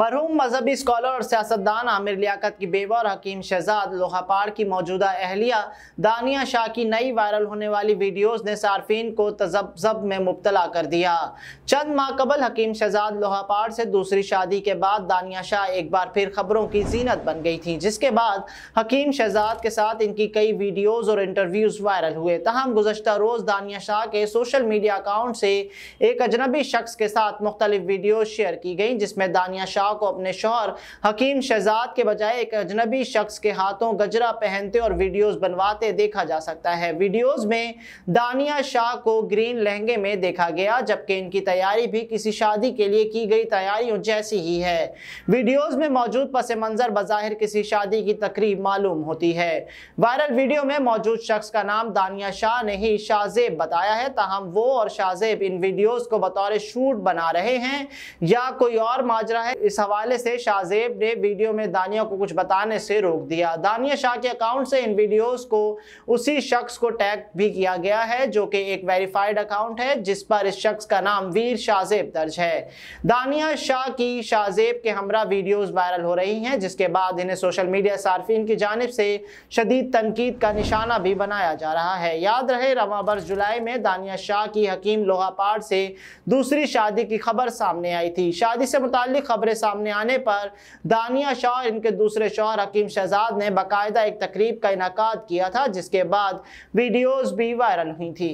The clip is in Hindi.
मरहूम मजहबी स्कॉलर और सियासतदान आमिर लियाकत की बेवा और हकीम शहजाद लोहापाड़ की मौजूदा अहलिया दानिया शाह की नई वायरल होने वाली वीडियोस ने सार्फिन को तजब्जब में मुबतला कर दिया चंद माह कबल हकीम शहजाद लोहापाड़ से दूसरी शादी के बाद दानिया शाह एक बार फिर खबरों की जीनत बन गई थी जिसके बाद हकीम शहजाद के साथ इनकी कई वीडियोज़ और इंटरव्यूज़ वायरल हुए तहम गुजशत रोज़ दानिया शाह के सोशल मीडिया अकाउंट से एक अजनबी शख्स के साथ मुख्तलिफ वीडियो शेयर की गई जिसमें दानिया शाह शाह को अपने शोहर हकीम शहजाद के बजाय एक अजनबी शख्स के हाथों गजरा पहनते और वीडियोस बनवाते देखा जा सकता है वीडियोस में दानिया शाह को ग्रीन लहंगे में देखा गया जबकि इनकी तैयारी भी किसी शादी के लिए की गई तैयारियों जैसी ही है वीडियोज में मौजूद पस मंजर बाहर किसी शादी की तकरीब मालूम होती है वायरल वीडियो में मौजूद शख्स का नाम दानिया शाह ने ही शाहजेब बताया है तहम वो और शाहजेब इन वीडियोस को बतौर शूट बना रहे हैं या कोई और माजरा है इस हवाले से शाहजेब ने वीडियो में दानिया को कुछ बताने से रोक दिया दानिया शाह के अकाउंट से इन वीडियोस को उसी शख्स को टैग भी किया गया है जो कि एक वेरीफाइड अकाउंट है जिस पर इस शख्स का नाम वीर शाहजेब दर्ज है दानिया शाह की शाहजेब के हमरा वीडियोस वायरल हो रही हैं जिसके बाद इन्हें सोशल मीडिया सार्फिन की जानब से शदीद तनकीद का निशाना भी बनाया जा रहा है याद रहे रवा बर्स जुलाई में दानिया शाह की हकीम लोहापाड़ से दूसरी शादी की खबर सामने आई थी शादी से मुतल खबरें सामने आने पर दानिया शाह इनके दूसरे शौर हकीम शहजाद ने बाकायदा एक तकरीब का इनका किया था जिसके बाद वीडियोज़ भी वायरल हुई थी